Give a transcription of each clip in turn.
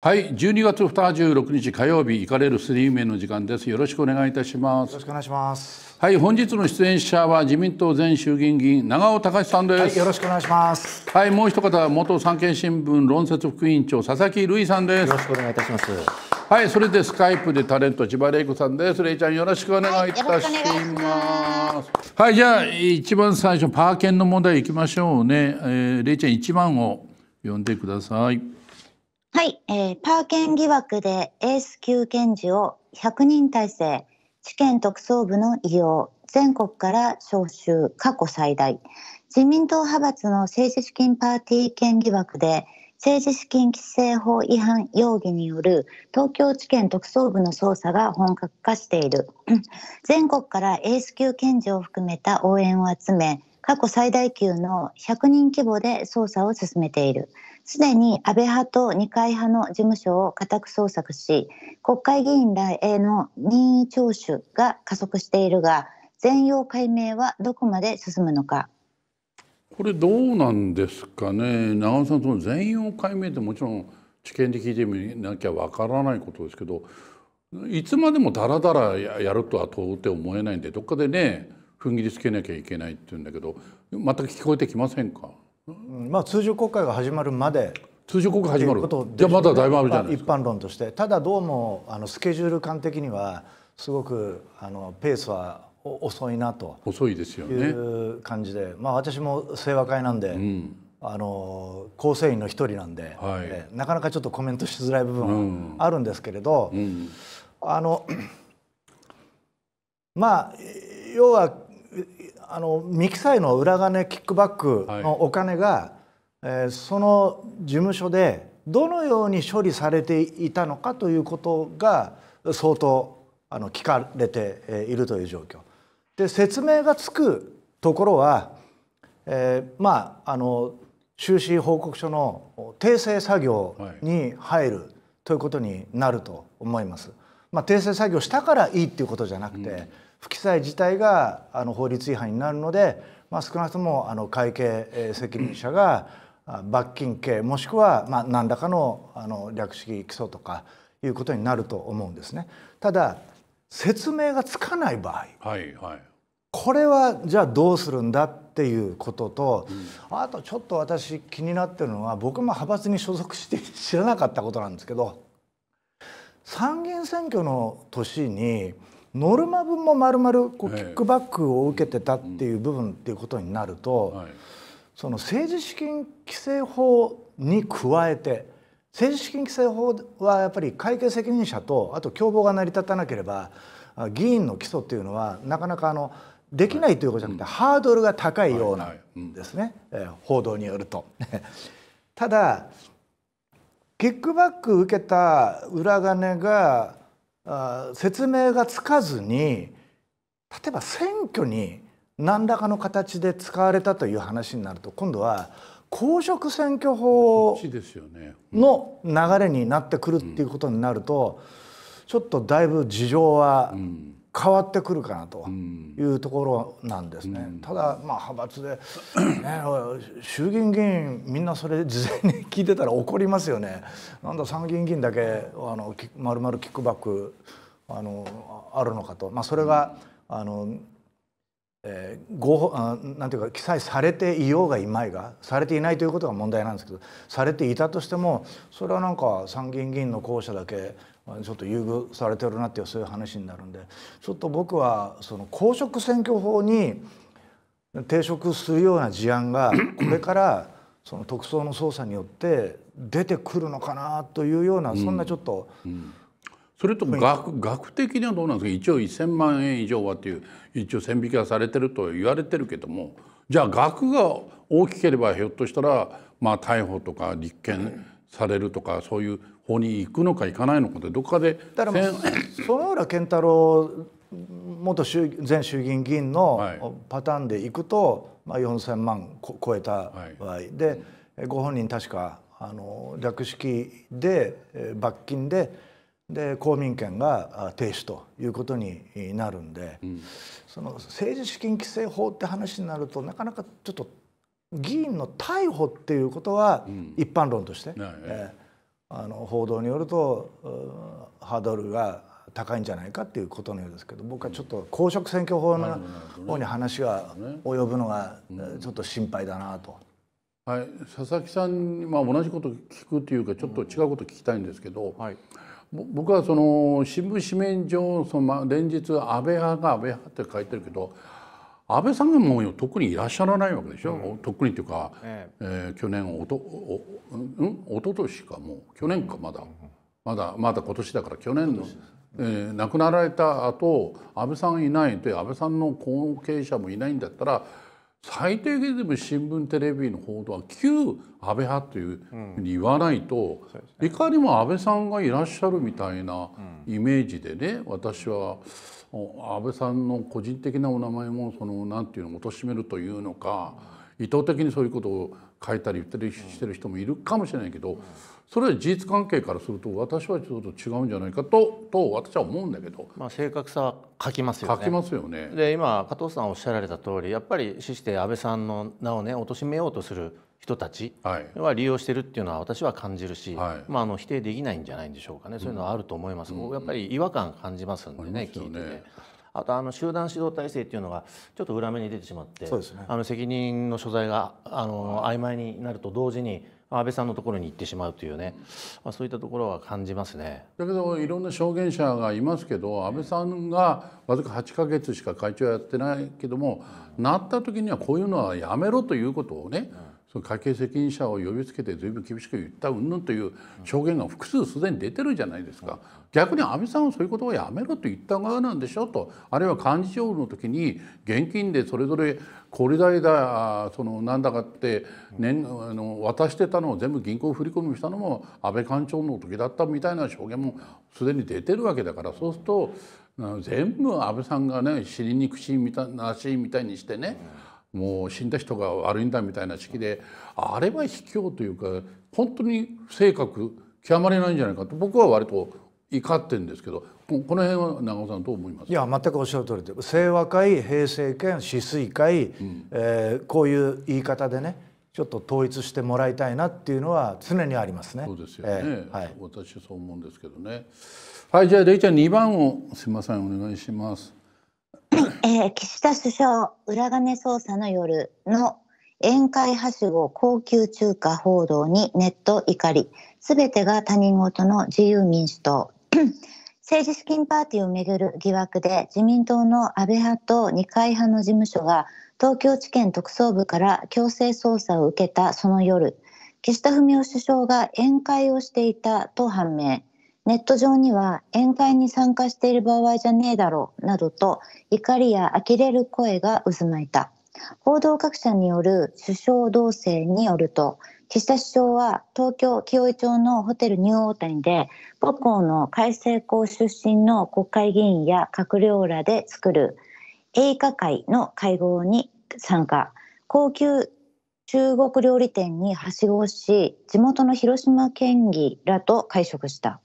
はい、12月26日火曜日、行かれるスリー名の時間です。よろしくお願いいたします。よろしくお願いします。はい、本日の出演者は自民党前衆議院議員長尾隆さんです、はい、よろしくお願いします。はい、もう一方、元産経新聞論説副委員長佐々木瑠衣さんです。よろしくお願いいたします。はい、それでスカイプでタレント千葉玲子さんです。玲ちゃんよろしくお願いいたします。はい、はい、じゃあ一番最初パーケンの問題いきましょうね。えー、玲ちゃん一番を読んでください。はい、えー、パー検疑惑でエース級検事を100人体制、地検特捜部の異様、全国から招集、過去最大。自民党派閥の政治資金パーティー権疑惑で、政治資金規正法違反容疑による東京地検特捜部の捜査が本格化している 全国からエース級検事を含めた応援を集め過去最大級の100人規模で捜査を進めているすでに安倍派と二階派の事務所を家宅捜索し、国会議員らへの任意聴取が加速しているが、全容解明はどこまで進むのか。これどうなんですかね長尾さんその全容解明ってもちろん知見で聞いてみなきゃわからないことですけどいつまでもだらだらやるとは到底思えないんでどっかでね踏ん切りつけなきゃいけないっていうんだけど全く聞こえてきませんかまあ、通常国会が始まるまで通常国会始まるじゃまだだいぶあるじゃない一般論としてただどうもあのスケジュール感的にはすごくあのペースは遅いなと遅いですよねいう感じで、まあ、私も清和会なんで、うん、あの構成員の一人なんで、はい、なかなかちょっとコメントしづらい部分はあるんですけれど、うんうん、あのまあ要はあの未記載の裏金キックバックのお金が、はい、えー、その事務所でどのように処理されていたのかということが相当あの聞かれているという状況で説明がつくところは、えー、まああの収支報告書の訂正作業に入るということになると思います。はい、まあ、訂正作業したからいいっていうことじゃなくて、うん不記載自体があの法律違反になるので、まあ、少なくともあの会計責任者が罰金刑もしくはまあ何らかのあの略式起訴とかいうことになると思うんですね。ただ説明がつかない場合、はいはい、これはじゃあどうするんだっていうことと、うん、あとちょっと私気になってるのは僕も派閥に所属して知らなかったことなんですけど参議院選挙の年にノルマ分もまるまるキックバックを受けてたっていう部分っていうことになると、その政治資金規正法に加えて政治資金規正法はやっぱり会計責任者とあと共謀が成り立たなければ議員の起訴っていうのはなかなかあのできないということじゃなくて、ハードルが高いようなんですね、え報道によると。ただキックバック受けた裏金が説明がつかずに例えば選挙に何らかの形で使われたという話になると今度は公職選挙法の流れになってくるっていうことになるとちょっとだいぶ事情は変わってくるかなというところなんですね、うん、ただまあ派閥で、ね、衆議院議員みんなそれ事前に聞いてたら怒りますよねなんだ参議院議員だけあのまるまるキックバックあのあるのかと、まあ、それが、うん、あのえー、ごあなんていうか記載されていようがいまいがされていないということが問題なんですけどされていたとしてもそれはなんか参議院議員の候補者だけちょっと優遇されてるなっていうそういう話になるんでちょっと僕はその公職選挙法に抵触するような事案がこれからその特捜の捜査によって出てくるのかなというようなそんなちょっと、うんうん、それと額額的にはどうなんですか一応1,000万円以上はっていう一応線引きはされてると言われてるけどもじゃあ額が大きければひょっとしたらまあ逮捕とか立件されるとかそういう方に行くのか行かないのかでどこかでだから園浦健太郎元衆前衆議院議員のパターンでいくと、まあ、4,000万超えた場合、でご本人確かあの略式で罰金でで公民権が停止ということになるんで、うん、その政治資金規正法って話になるとなかなかちょっと議員の逮捕っていうことは一般論として。えーあの報道によるとハードルが高いんじゃないかっていうことのようですけど僕はちょっと公職選挙法の方に話が及ぶのがちょっと心配だなと。はい、佐々木さんに、まあ、同じこと聞くというかちょっと違うこと聞きたいんですけど、うんはい、僕はその新聞紙面上その、まあ、連日安倍派が安倍派って書いてるけど安倍さんがもう特にいらっしゃらないわけでしょ、うん、特にというか、ええー、去年おとお、うん、一昨年かもう去年かまだ、うん、まだまだ今年だから去年の、えー、亡くなられた後安倍さんいないと安倍さんの後継者もいないんだったら最低限でも新聞テレビの報道は旧安倍派というふうに言わないと、うんね、いかにも安倍さんがいらっしゃるみたいなイメージでね私は。安倍さんの個人的なお名前もそのなんていうのと貶めるというのか意図的にそういうことを書いたり言ったりしてる人もいるかもしれないけどそれは事実関係からすると私はちょっと違うんじゃないかとと私は思うんだけど、まあ、正確さは書きますよね。書きますよねで今加藤さんおっしゃられた通りやっぱり死して安倍さんの名をね貶めようとする人たちは利用してるっていうのは私は感じるし、はい、まあ、あの否定できないんじゃないんでしょうかねそういうのはあると思います、うん、やっぱり違和感感じますんでね、ね、聞いてね。あとあの集団指導体制っていうのがちょっと裏目に出てしまって、ね、あの責任の所在があの曖昧になると同時に安倍さんのところに行ってしまうというね、まあ、そういったところは感じますねだけどいろんな証言者がいますけど安倍さんがわずか8か月しか会長やってないけども、なった時にはこういうのはやめろということをね、うんその会計責任者を呼びつけて随分厳しく言ったうんぬんという証言が複数すでに出てるじゃないですか、逆に安倍さんはそういうことをやめろと言った側なんでしょうとあるいは幹事長の時に現金でそれぞれ小売代だそのなんだかって年、あの渡してたのを全部銀行振り込みしたのも安倍官庁の時だったみたいな証言もすでに出てるわけだからそうすると全部安倍さんがね死ににしいみたなしみたいにしてね、うんもう死んだ人が悪いんだみたいな式であれは卑怯というか本当に性格極まれないんじゃないかと僕は割と怒ってるんですけどこの辺は長尾さんどう思いますいや全くおっしゃる通りで清和会平成権止水会、うん、えー、こういう言い方でねちょっと統一してもらいたいなっていうのは常にありますね。そうですよね。えー、はい、私そう思うんですけどね。はい、じゃあレイちゃん2番をすみませんお願いします。えー、岸田首相裏金捜査の夜の宴会はしご高級中華報道にネット怒りすべてが他人事の自由民主党 政治資金パーティーをめぐる疑惑で自民党の安倍派と二階派の事務所が東京地検特捜部から強制捜査を受けたその夜岸田文雄首相が宴会をしていたと判明ネット上には宴会に参加している場合じゃねえだろうなどと怒りや呆れる声が渦巻いた。報道各社による首相同棲によると岸田首相は東京清尾井町のホテルニューオータニで母校の改正校出身の国会議員や閣僚らで作る英華会の会合に参加高級中国料理店にはしごをし地元の広島県議らと会食した。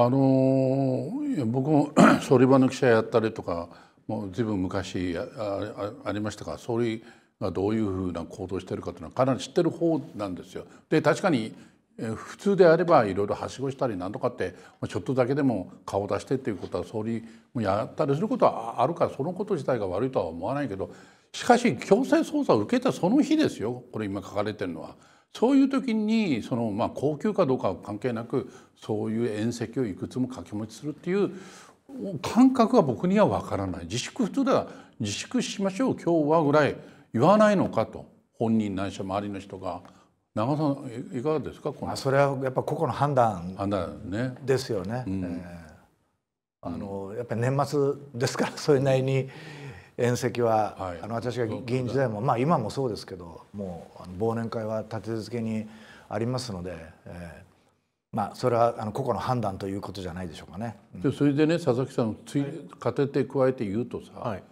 あの僕も総 理場の記者やったりとかもう随分昔ありましたが総理がどういうふうな行動してるかというのはかなり知ってる方なんですよ。で確かに普通であればいろいろはしごしたり何とかってちょっとだけでも顔を出してっていうことは総理もやったりすることはあるからそのこと自体が悪いとは思わないけどしかし強制捜査を受けたその日ですよこれ今書かれてるのは。そういう時にそのまあ高級かどうかは関係なくそういう宴席をいくつも掛け持ちするっていう感覚は僕にはわからない自粛普通では自粛しましょう今日はぐらい言わないのかと本人ないしは周りの人が長さんいかがですかこのそれはやっぱ個々の判断判断、ですよね。あのやっぱり年末ですからそれなりに宴席は、はい、あの私が議員時代も、まあ、今もそうですけどもう忘年会は立て続けにありますので、えまあ、それはあの個々の判断ということじゃないでしょうかね。うん、それでね佐々木さんつい勝てて加えて言うとさ、はい、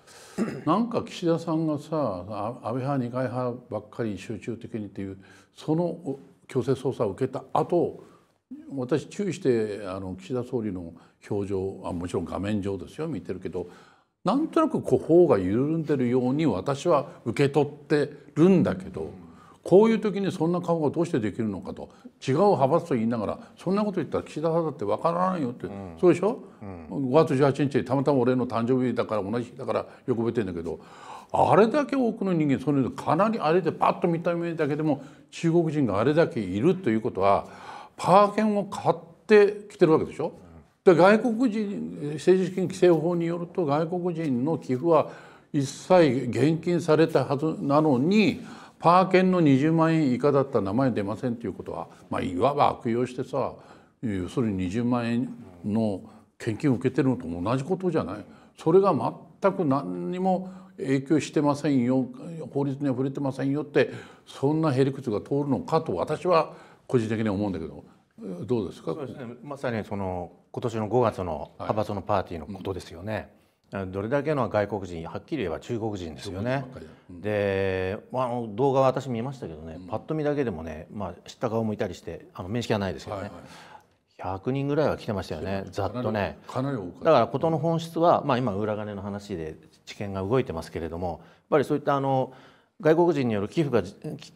なんか岸田さんがさ安倍派二階派ばっかり集中的にっていうその強制捜査を受けた後私注意してあの岸田総理の表情あもちろん画面上ですよ見てるけどなんとなくこう方が緩んでるように私は受け取ってるんだけど。こういう時にそんな顔がどうしてできるのかと違う派閥と言いながらそんなこと言ったら岸田派だってわからないよって、うん、そうでしょ、うん、5月18日たまたま俺の誕生日だから同じ日だからよく覚えてんだけどあれだけ多くの人間そのでかなりあれでパッと見た目だけでも中国人があれだけいるということはパー券を買ってきてるわけでしょ。で外国人政治資金規正法によると外国人の寄付は一切現金されたはずなのに。パー券の20万円以下だったら名前出ませんっていうことは、まあ、いわば悪用してさ要するに20万円の献金を受けてるのと同じことじゃないそれが全く何にも影響してませんよ法律には触れてませんよってそんなへりくつが通るのかと私は個人的に思うんだけどどうですかそうです、ね、まさにその今年の5月の派閥のパーティーのことですよね。はいうんどれだけの外国人はっきり言えば中国人ですよね。うん、で、まあ、動画は私見ましたけどね、うん、パッと見だけでもね、まあ、知った顔もいたりしてあの面識はないですけどね、はいはい、100人ぐらいは来てましたよねざっとねかなり多かだから事の本質は、まあ、今裏金の話で知見が動いてますけれどもやっぱりそういったあの外国人による寄付が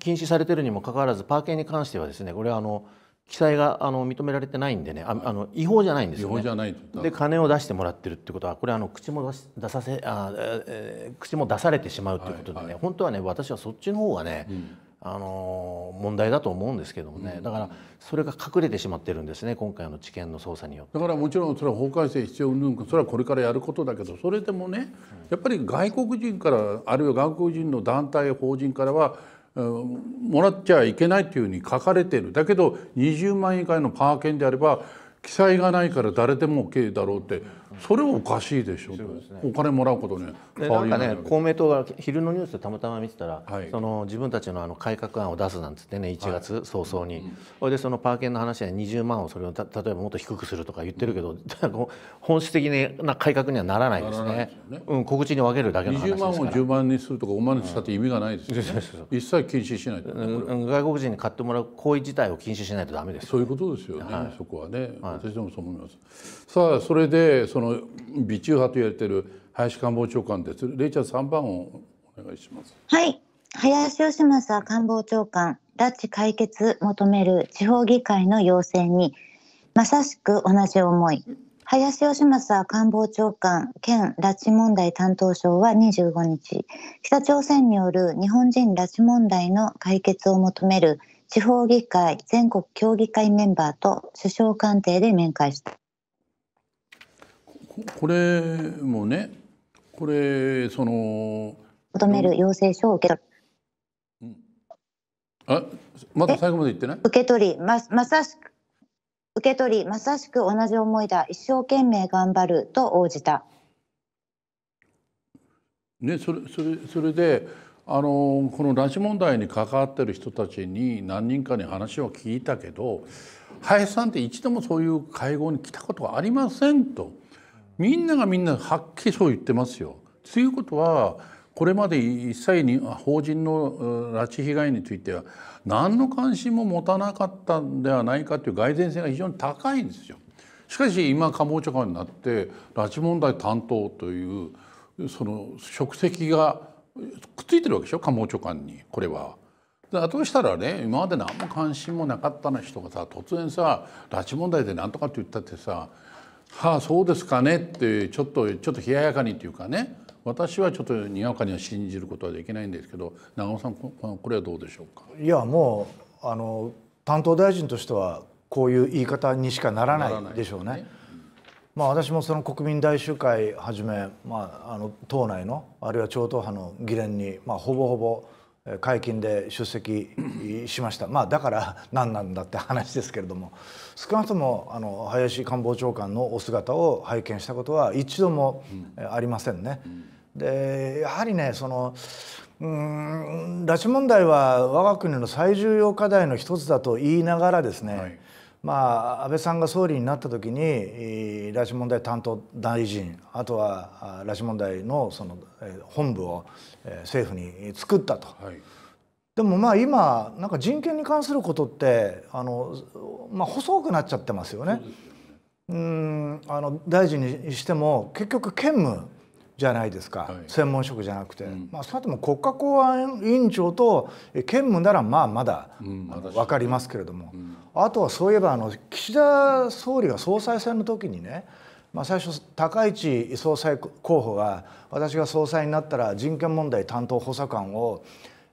禁止されてるにもかかわらずパーケンに関してはですねこれはあの記載があの認められてないんでねああの違法じゃないんですよ、ね、違法じゃないと。で金を出してもらってるってことはこれあの口も出し出させあ、えー、口も出されてしまうということでね、はいはい、本当はね私はそっちの方がね、うん、あの問題だと思うんですけどもね、うん、だからそれが隠れてしまってるんですね今回の知見の捜査によってだからもちろんそれは法改正必要うんそれはこれからやることだけどそれでもねやっぱり外国人からあるいは外国人の団体法人からはもらっちゃいけないというふうに書かれているだけど20万円以下のパー券であれば記載がないから誰でも OK だろうってそれはおかしいでしょう、ね、お金もらうことねなんかね公明党が昼のニュースでたまたま見てたら、はい、その自分たちのあの改革案を出すなんつってね1月早々に、はい、それでそのパーケンの話で20万をそれを例えばもっと低くするとか言ってるけど、本質的な改革にはならないですね、ね、うん、告知に分けるだけの話ですから20万を10万にするとか5万にしたって意味がないですねうん、一切禁止しない、外国人に買ってもらう行為自体を禁止しないとダメです、そういうことですよね、はい、そこはね、私でもそう思いますさあそれでそのの中派と言われている林官房長官です。レイちゃん3番をお願いします。はい。林芳正官房長官、拉致解決求める地方議会の要請に、まさしく同じ思い。林芳正官房長官兼拉致問題担当相は25日、北朝鮮による日本人拉致問題の解決を求める地方議会全国協議会メンバーと首相官邸で面会した。これもねこれその求める要請書を受け取る、うん、あまた最後まで言ってない受け取りままさしく受け取りまさしく同じ思いだ一生懸命頑張ると応じた。ね、それそれそれであのこの拉致問題に関わってる人たちに何人かに話を聞いたけど林さんって一度もそういう会合に来たことはありませんとみんながみんなはっきりそう言ってますよ。ということはこれまで一切に法人の拉致被害については何の関心も持たなかったんではないかという蓋然性が非常に高いんですよ。しかし今官房長官になって拉致問題担当というその職責がくっついてるわけでしょ官房長官にこれは。だとしたらね今まで何も関心もなかったな人がさ突然さ拉致問題で何とかって言ったってさはあそうですかねってちょっとちょっと冷ややかにというかね私はちょっとにわかには信じることはできないんですけど長尾さんこれはどうでしょうかいやもうあの担当大臣としてはこういう言い方にしかならないでしょうね。ねまあ、私もその国民大集会はじめ、まあ、あの党内のあるいは超党派の議連に、まあ、ほぼほぼ会見で出席しました、まあ、だから何なんだって話ですけれども少なくともあの林官房長官のお姿を拝見したことは一度もありませんね。でやはりねそのうん拉致問題は我が国の最重要課題の一つだと言いながらですね、はいまあ、安倍さんが総理になった時に拉致問題担当大臣あとは拉致問題のその本部を政府に作ったと、はい、でもまあ今なんか人権に関することってあの、まあ、細くなっちゃってますよね。う、ね、んあの大臣にしても結局兼務じゃないですか、はい、専門職じゃなくて、うん、まあ、少なとも国家公安委員長と兼務ならまあまだ、うん、分かりますけれども、うん、あとはそういえばあの岸田総理が総裁選の時にね、まあ、最初高市総裁候補が私が総裁になったら人権問題担当補佐官を、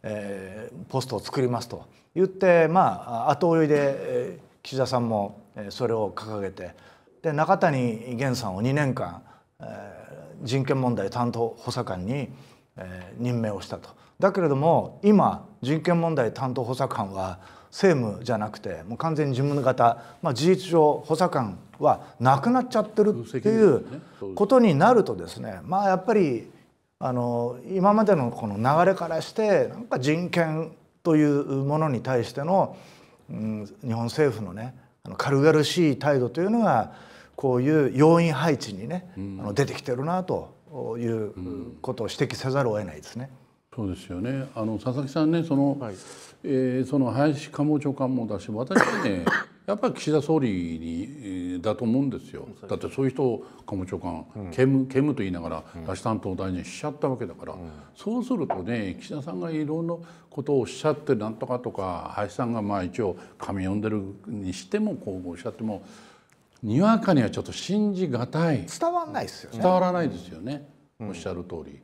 えー、ポストを作りますと言って、まあ、後追いで、え岸田さんもそれを掲げてで中谷元さんを2年間、えー人権問題担当補佐官に、え任命をしたと。だけれども今人権問題担当補佐官は政務じゃなくてもう完全に事務方、まあ、事実上補佐官はなくなっちゃってるっていうことになるとですねまあやっぱりあの今までのこの流れからしてなんか人権というものに対しての、うん、日本政府のね軽々しい態度というのがこういう要因配置にね、うん、あの出てきてるなということを指摘せざるを得ないですね。そうですよね。あの佐々木さんね、その、はい、えー、その林官房長官もだし、私はね、やっぱり岸田総理にだと思うんですよ。だってそういう人を官房長官、うむ、務と言いながら、う出し担当大臣しちゃったわけだから、うん、そうするとね、岸田さんがいろんなことをおっしゃってなんとかとか、林さんがまあ一応紙読んでるにしてもこうおっしゃっても。にわかにはちょっと信じがたい伝わらないですよね伝わらないですよね、おっしゃる通り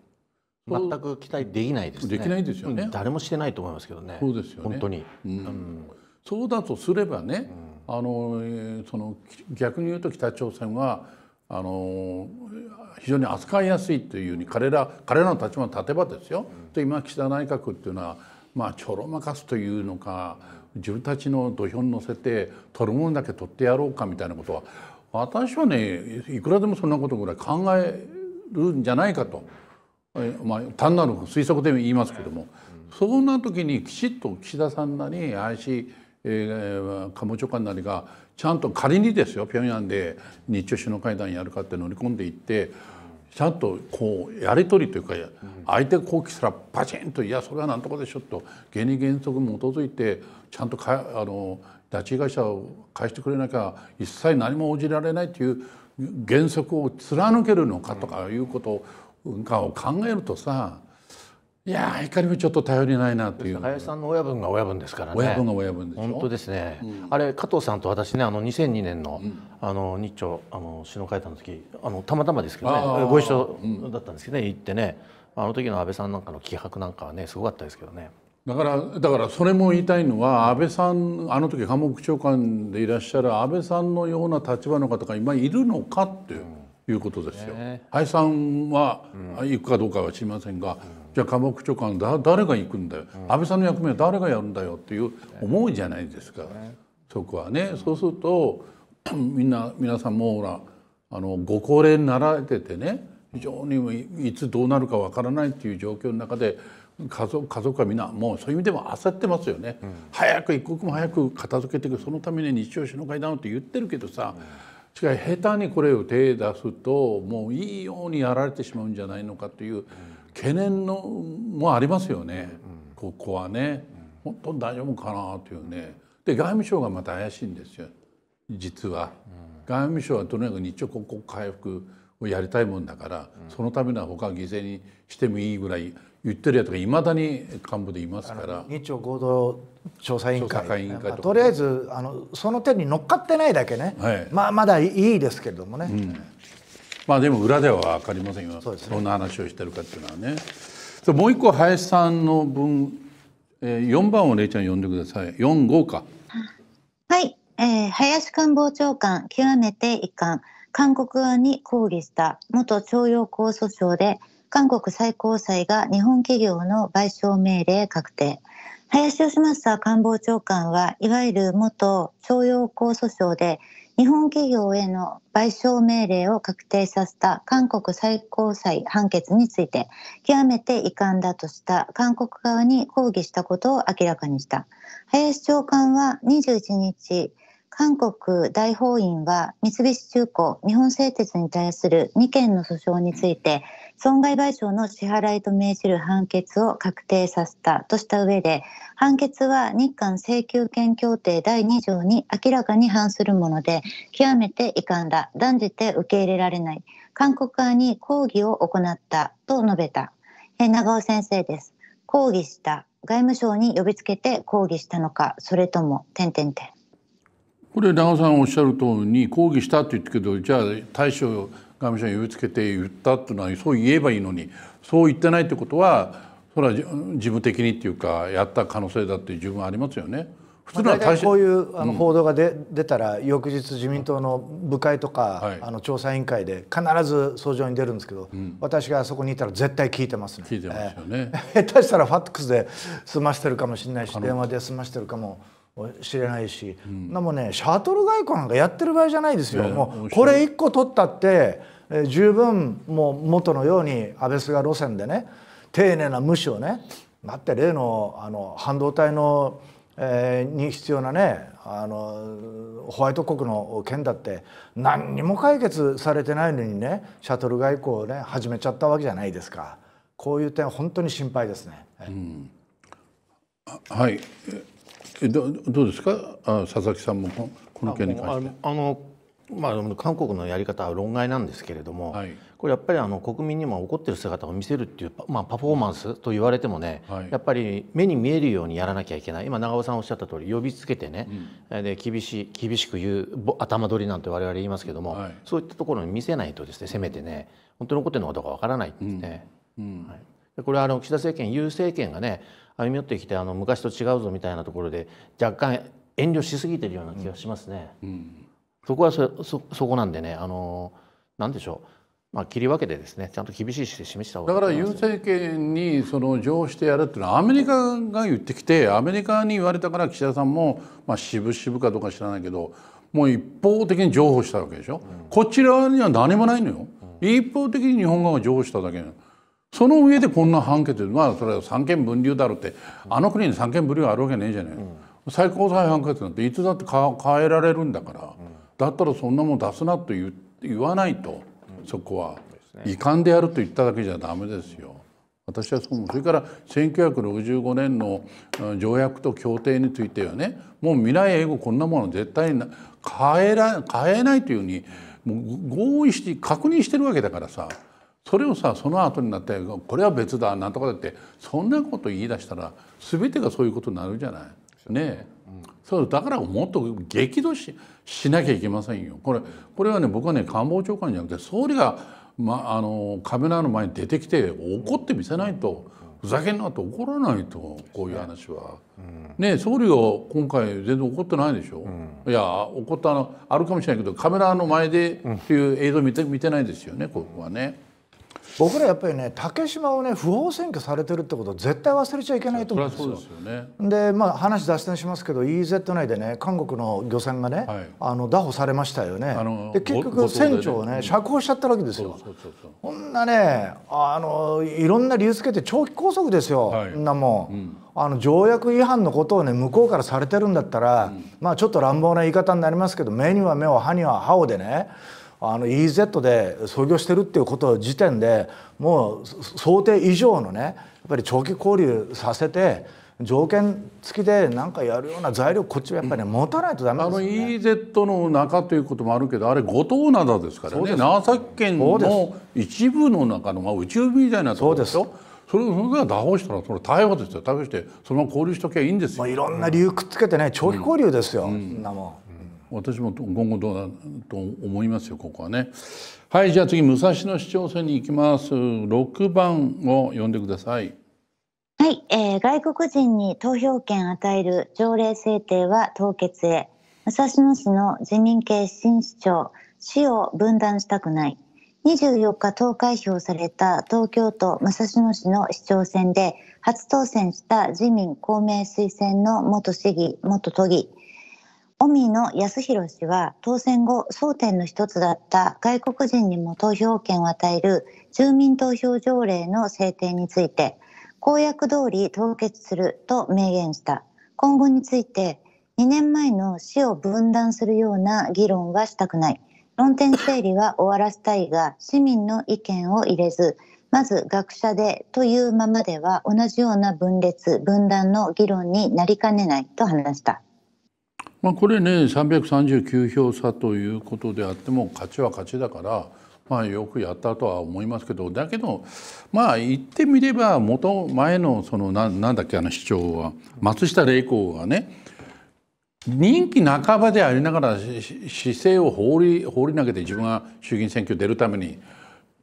全く期待できないですねできないですよね誰もしてないと思いますけどねそうですよね本当に、うんそうだとすればね、うん、あのその逆に言うと北朝鮮はあの非常に扱いやすいというように彼ら彼らの立場の立場ですよ、うん、で今岸田内閣っていうのはまあちょろまかすというのか、自分たちの土俵に乗せて取るものだけ取ってやろうかみたいなことは私はねいくらでもそんなことぐらい考えるんじゃないかと、まあ、単なる推測で言いますけども、そんな時にきちっと岸田さんなり林、えー、官房長官なりがちゃんと仮にですよ平壌で日中首脳会談やるかって乗り込んでいってちゃんとこうやり取りというか相手がこう来たらパチンと「いやそれは何とかでしょ」と原理原則に基づいてちゃんとかあの拉致会社を返してくれなきゃ一切何も応じられないという原則を貫けるのかとかいうことを考えるとさいやいかにもちょっと頼りないなという林さんの親分が親分ですからね親分が親分で本当ですね、うん、あれ加藤さんと私ねあの2002年のうん、あの日朝あの首脳会談の時あのたまたまですけどねご一緒だったんですけどね、行ってねあの時の安倍さんなんかの気迫なんかはねすごかったですけどねだからだからそれも言いたいのは安倍さんあの時官房長官でいらっしゃる安倍さんのような立場の方が今いるのかっていうことですよ。うんね、林さんは、行くかどうかは知りませんが、じゃあ科目長官だ誰が行くんだよ、安倍さんの役目は誰がやるんだよっていう思うじゃないですか、そこはね。そうすると みんな皆さんもほらあのご高齢になられててね非常にいつどうなるかわからないっていう状況の中で家族家族はみんなもうそういう意味でも焦ってますよね、うん、早く一刻も早く片付けていくそのために日曜首脳会談って言ってるけどさ、うん、しかし下手にこれを手出すともういいようにやられてしまうんじゃないのかという、懸念のもありますよね、ここはね本当に大丈夫かなというねで外務省がまた怪しいんですよ実は、外務省はとにかく日朝国交回復をやりたいもんだから、そのためにほかは犠牲にしてもいいぐらい言ってるやつがいまだに幹部でいますから日朝合同調査委員会、まあ、とりあえずあのその点に乗っかってないだけね、はい、まあ、まだいいですけれどもね。うんまあでも裏では分かりませんよ、ね、どんな話をしてるかっていうのはね。もう一個林さんの文、えー、4番をれいちゃん呼んでください4号か。はい、えー、林官房長官極めて遺憾韓国側に抗議した元徴用工訴訟で韓国最高裁が日本企業の賠償命令確定。林芳正官房長官はいわゆる元徴用工訴訟で日本企業への賠償命令を確定させた韓国最高裁判決について極めて遺憾だとした韓国側に抗議したことを明らかにした林長官は21日韓国大法院は三菱重工、日本製鉄に対する2件の訴訟について損害賠償の支払いと命じる判決を確定させたとした上で判決は日韓請求権協定第2条に明らかに反するもので極めて遺憾だ断じて受け入れられない韓国側に抗議を行ったと述べた長尾先生です抗議した外務省に呼びつけて抗議したのかそれとも点々点これ長尾さんおっしゃる通りに抗議したって言ったけどじゃあ大将外務省に呼びつけて言ったっていうのはそう言えばいいのにそう言ってないってことはそれは事務的にっていうかやった可能性だって十分ありますよね。普通は大こういうあの報道がで、うん、出たら翌日自民党の部会とか、はい、あの調査委員会で必ず訴状に出るんですけど、うん、私がそこにいたら絶対聞いてますね。聞いてますよね、えー、下手したらファックスで済ましてるかもしれないし電話で済ましてるかも知れないし、うん、でもねシャトル外交なんかやってる場合じゃないですよ、もうこれ1個取ったって、えー、十分もう元のように安倍菅路線でね丁寧な無視をねだって例のあの半導体の、えー、に必要なねあのホワイト国の件だって何にも解決されてないのにねシャトル外交をね始めちゃったわけじゃないですかこういう点本当に心配ですね。うん、はいどどうですかあ佐々木さんもこの件に関してああのまあ、韓国のやり方は論外なんですけれども、はい、これやっぱりあの国民にも怒ってる姿を見せるっていうパ,、まあ、パフォーマンスと言われてもね、はい、やっぱり目に見えるようにやらなきゃいけない今長尾さんおっしゃった通り呼びつけてね、うん、で厳しい厳しく言う頭取りなんて我々言いますけども、はい、そういったところに見せないとですねせめてね本当のことのどうかわからないんですね。うんうん、これはあの岸田政権、優政権がね歩み寄ってきてあの昔と違うぞみたいなところで若干遠慮しすぎてるような気がしますね。うんうん、そこはそそこなんでねあのなんでしょうまあ、切り分けてですねちゃんと厳しいして示した方がだからユン政権にその情してやるっていうのはアメリカが言ってきてアメリカに言われたから岸田さんも、まあ、渋々かどうか知らないけどもう一方的に譲歩したわけでしょ、うん、こちらには何もないのよ、うん、一方的に日本側は譲歩しただけなのその上でこんな判決まあそれは三権分立だろうってあの国に三権分立あるわけねえじゃない、うん、最高裁判決なんていつだって変えられるんだから、うん、だったらそんなもん出すなと言わないと、うん、そこは、遺憾でやると言っただけじゃダメですよ。私はそう思うそれから1965年の条約と協定についてはねもう未来永劫こんなもの絶対変えら変えないというふうにもう合意して確認してるわけだからさそれをさその後になってこれは別だなんとかだってそんなこと言い出したら全てがそういうことになるじゃない。ねえ、そう、だからもっと激怒ししなきゃいけませんよ。これこれはね僕はね官房長官じゃなくて総理が、ま、あのカメラの前に出てきて怒ってみせないと。ふざけんなと怒らないとこういう話は、ね、うんね、総理が今回全然怒ってないでしょ、うん、いや怒ったのあるかもしれないけどカメラの前でっていう映像見て見てないですよねここはね。僕らやっぱりね竹島をね不法占拠されてるってことを絶対忘れちゃいけないと思うんですよ。そで、ね、まあ話脱線しますけど e z 内でね韓国の漁船がね、はい、あの拿捕されましたよね。で結局船長をね、ね、釈放しちゃったわけですよ。こんなねあのいろんな理由つけて長期拘束ですよ。はい、んなもん、うん、あの条約違反のことをね向こうからされてるんだったら、まあちょっと乱暴な言い方になりますけど目には目を歯には歯をでね。あの EZ で操業してるっていうこと時点でもう想定以上のねやっぱり長期交流させて条件付きで何かやるような材料こっちはやっぱり、ね、持たないとダメですよ、ね、あの EZ の中ということもあるけどあれ五島灘ですからね長崎県の一部の中の、まあ、宇宙みたいなところですよ。それをそれが打法したらそれ逮捕ですよ逮捕してそのまま交流しときゃいいんですよ、まあ、いろんな理由くっつけてね長期交流ですよ、うん、ん、なもん私も今後どうだと思いますよここはねはいじゃあ次武蔵野市長選に行きます六番を読んでくださいはい、えー、外国人に投票権与える条例制定は凍結へ武蔵野市の自民系新市長市を分断したくない24日投開票された東京都武蔵野市の市長選で初当選した自民公明推薦の元市議元都議尾身康弘氏は当選後争点の一つだった外国人にも投票権を与える住民投票条例の制定について公約通り凍結すると明言した今後について2年前の死を分断するような議論はしたくない論点整理は終わらせたいが市民の意見を入れずまず学者でというままでは同じような分裂分断の議論になりかねないと話した。まあ、これね339票差ということであっても勝ちは勝ちだから、まあ、よくやったとは思いますけどだけどまあ言ってみれば元前のそのななんだっけあの市長は松下玲子がね任期半ばでありながら姿勢を放り放り投げて自分が衆議院選挙出るために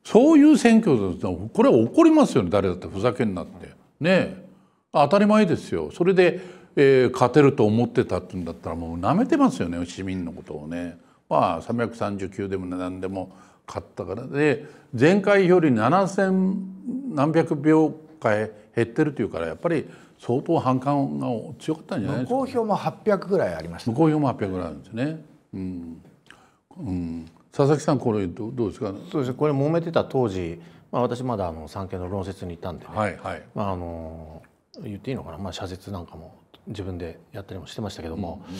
そういう選挙だとこれは怒りますよね誰だってふざけんなってね当たり前ですよそれでえー、勝てると思ってたってんだったらもうなめてますよね市民のことをね。まあ339でも何でも勝ったからで前回より7,000何百秒かえ減ってるというからやっぱり相当反感が強かったんじゃないですか、ね、無効票も800ぐらいありました、ね、無効票も800ぐらいあるんですね。うん、うん佐々木さんこれどどうですか、そうですこれ揉めてた当時、まあ、私まだあの産経の論説にいたんでね、はいはいまあ、あの言っていいのかな、まあ、社説なんかも自分でやったりもしてましたけども、う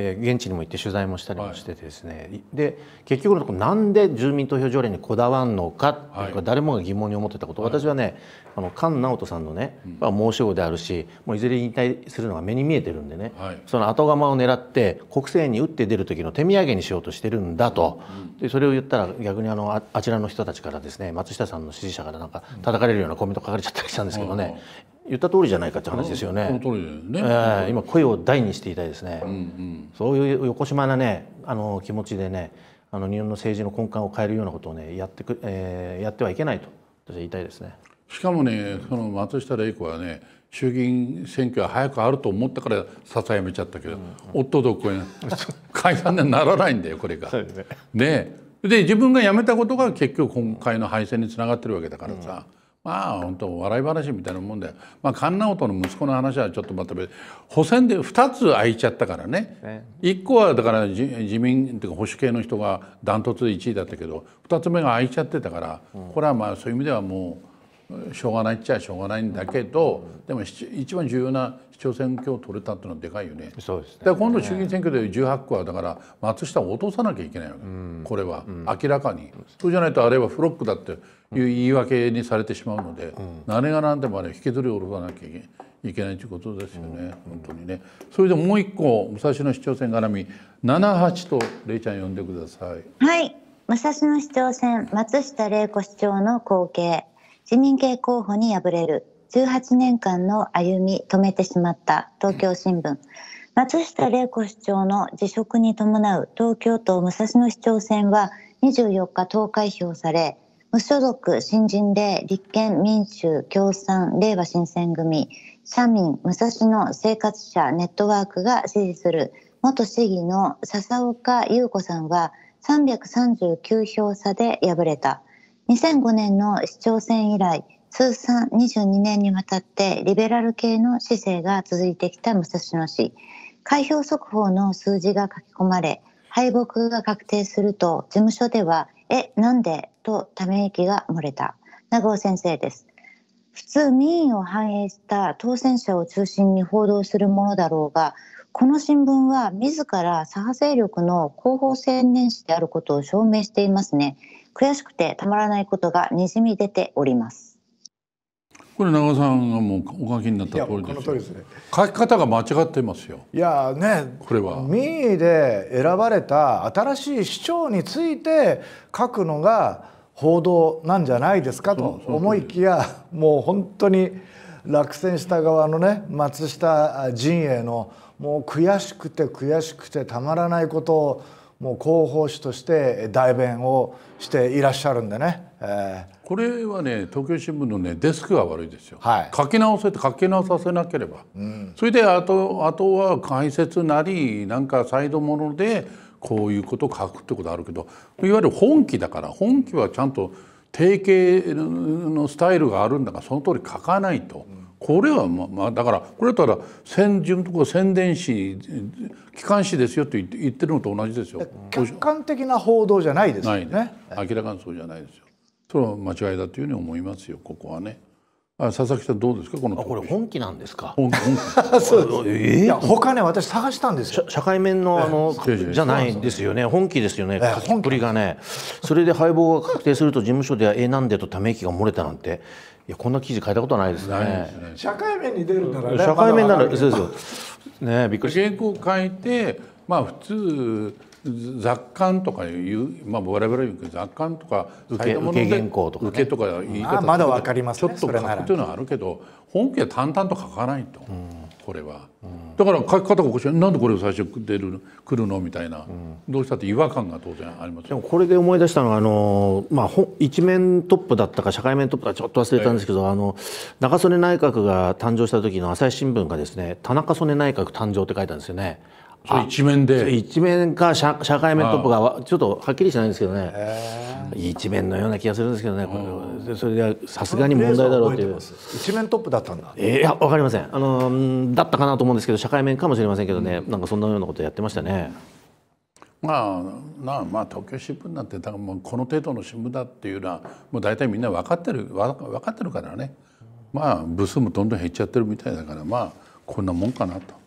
んうん、で現地にも行って取材もしたりもしててですね、はい、で結局のところなんで住民投票条例にこだわるのかっていうか、誰もが疑問に思ってたこと、はい、私はねあの菅直人さんのね、うん、申し子であるしもういずれ引退するのが目に見えてるんでね、はい、その後釜を狙って国政に打って出る時の手土産にしようとしてるんだと、うん、でそれを言ったら逆にあのあちらの人たちからですね松下さんの支持者からなんか叩かれるようなコメント書かれちゃったりしたんですけどね、うん言った通りじゃないかって話ですよね。その通りだよね、えー、今声を大にしていたいですね、うんうん、そういう横島なねあの気持ちでねあの日本の政治の根幹を変えるようなことをねやってく、えー、やってはいけないと私は言いたいですね。しかもねその松下玲子はね衆議院選挙は早くあると思ったからささやめちゃったけど、うんうん、夫とこれ 解散にならないんだよこれが。ねで自分が辞めたことが結局今回の敗戦につながってるわけだからさ。うんまあ本当笑い話みたいなもんで、まあ、菅直人の息子の話はちょっとまた別補選で2つ空いちゃったからねね1個はだから自民というか保守系の人がダントツ1位だったけど2つ目が空いちゃってたから、これはまあそういう意味ではもう。しょうがないっちゃしょうがないんだけど、でも一番重要な市長選挙を取れたっていうのはでかいよね。そうですねだから今度衆議院選挙で18区はだから松下を落とさなきゃいけないわけ、うん、これは、明らかに、そうじゃないとあれはフロックだっていう言い訳にされてしまうので、うん、何が何でもあれ引きずり下ろさなきゃいけない。いけないということですよね、うん、本当にねそれでもう一個武蔵野市長選絡み78とれいちゃん呼んでくださいはい武蔵野市長選松下玲子市長の後継自民系候補に敗れる18年間の歩み止めてしまった東京新聞、松下玲子市長の辞職に伴う東京都武蔵野市長選は24日投開票され無所属新人で立憲民主共産れいわ新選組社民武蔵野生活者ネットワークが支持する元市議の笹岡優子さんは339票差で敗れた。2005年の市長選以来通算22年にわたってリベラル系の姿勢が続いてきた武蔵野市開票速報の数字が書き込まれ敗北が確定すると事務所では「えなんで?」とため息が漏れた名郷先生です普通民意を反映した当選者を中心に報道するものだろうがこの新聞は自ら左派勢力の広報青年誌であることを証明していますね悔しくてたまらないことがにじみ出ております。これ長さんがもうお書きになった通りです、ね、書き方が間違ってますよいやねこれは民意で選ばれた新しい市長について書くのが報道なんじゃないですかと思いきやもう本当に落選した側のね松下陣営のもう悔しくて悔しくてたまらないことをもう広報誌として代弁をしていらっしゃるんでね、えー、これはね東京新聞のねデスクが悪いですよ、はい、書き直せって書き直させなければ、うん、それであとあとは解説なりなんかサイドものでこういうことを書くってことあるけどいわゆる本気だから本気はちゃんと定型のスタイルがあるんだからその通り書かないと。うんこれはまあ、まあ、だからこれはただ宣自分とこ宣伝誌機関誌ですよと言って言ってるのと同じですよ客観的な報道じゃないですよねない明らかにそうじゃないですよそれは間違いだというふうに思いますよここはねあ佐々木さんどうですかこのあこれ本気なんですか本気 そうです、えー、いや他ね私探したんですよ社会面のあの、えー、じゃないんですよね本気ですよね、えー、本気がねそれで敗北が確定すると事務所ではえー、なんでとため息が漏れたなんてやこんな記事書いたことないですね。すね社会面に出るならね。社会面なら、ま、そうですよ。ねびっくりし原稿書いてまあ普通雑感とかいうまあ我々言う雑感とか受け受け原稿とか、ね、受けとか言い方まだわかります、ね、ちょっと書くというのはあるけど本家淡々と書かないと。うんこれは、うん、だから書き方がおかしいなんでこれを最初出る来るのみたいな、うん、どうしたって違和感が当然ありますでもこれで思い出したのはあの、まあ、一面トップだったか社会面トップかちょっと忘れたんですけど、あの中曽根内閣が誕生した時の朝日新聞がですね「田中曽根内閣誕生」って書いたんですよね。一面で一面か社社会面トップがちょっとはっきりしないんですけどね一面のような気がするんですけどねそれでさすがに問題だろうという一面トップだったんだ、えー、いや分かりませんあのだったかなと思うんですけど社会面かもしれませんけどね、うん、なんかそんなようなことやってましたね。まあ、なあまあ東京新聞なんてだからもうこの程度の新聞だっていうのはもう大体みんな分かってる分かってるからねまあ部数もどんどん減っちゃってるみたいだからまあこんなもんかなと。